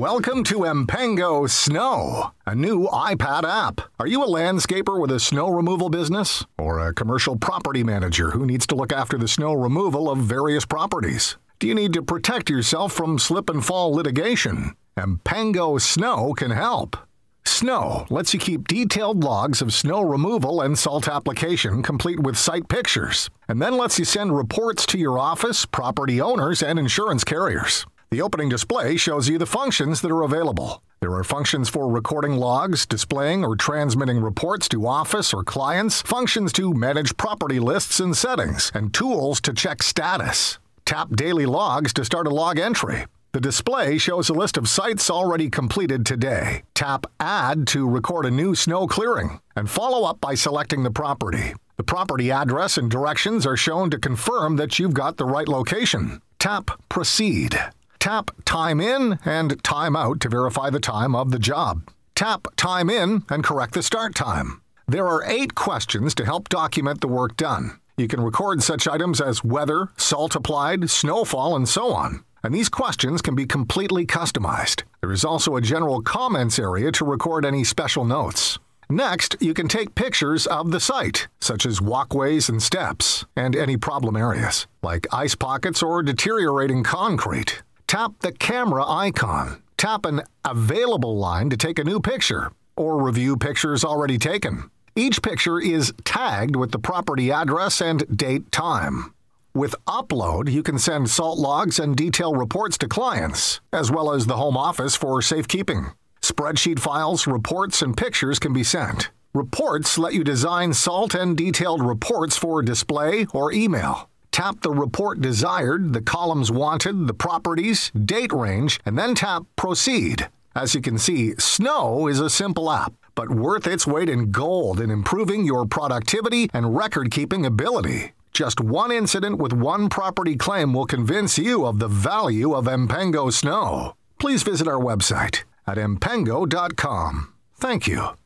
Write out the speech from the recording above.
Welcome to Empango Snow, a new iPad app. Are you a landscaper with a snow removal business? Or a commercial property manager who needs to look after the snow removal of various properties? Do you need to protect yourself from slip and fall litigation? Empango Snow can help. Snow lets you keep detailed logs of snow removal and salt application, complete with site pictures, and then lets you send reports to your office, property owners, and insurance carriers. The opening display shows you the functions that are available. There are functions for recording logs, displaying or transmitting reports to office or clients, functions to manage property lists and settings, and tools to check status. Tap Daily Logs to start a log entry. The display shows a list of sites already completed today. Tap Add to record a new snow clearing, and follow up by selecting the property. The property address and directions are shown to confirm that you've got the right location. Tap Proceed. Tap Time In and Time Out to verify the time of the job. Tap Time In and correct the start time. There are eight questions to help document the work done. You can record such items as weather, salt applied, snowfall, and so on. And these questions can be completely customized. There is also a general comments area to record any special notes. Next, you can take pictures of the site, such as walkways and steps, and any problem areas, like ice pockets or deteriorating concrete. Tap the camera icon. Tap an available line to take a new picture or review pictures already taken. Each picture is tagged with the property address and date time. With Upload, you can send salt logs and detail reports to clients, as well as the home office for safekeeping. Spreadsheet files, reports, and pictures can be sent. Reports let you design salt and detailed reports for display or email. Tap the report desired, the columns wanted, the properties, date range, and then tap Proceed. As you can see, Snow is a simple app, but worth its weight in gold in improving your productivity and record-keeping ability. Just one incident with one property claim will convince you of the value of Mpengo Snow. Please visit our website at mpengo.com. Thank you.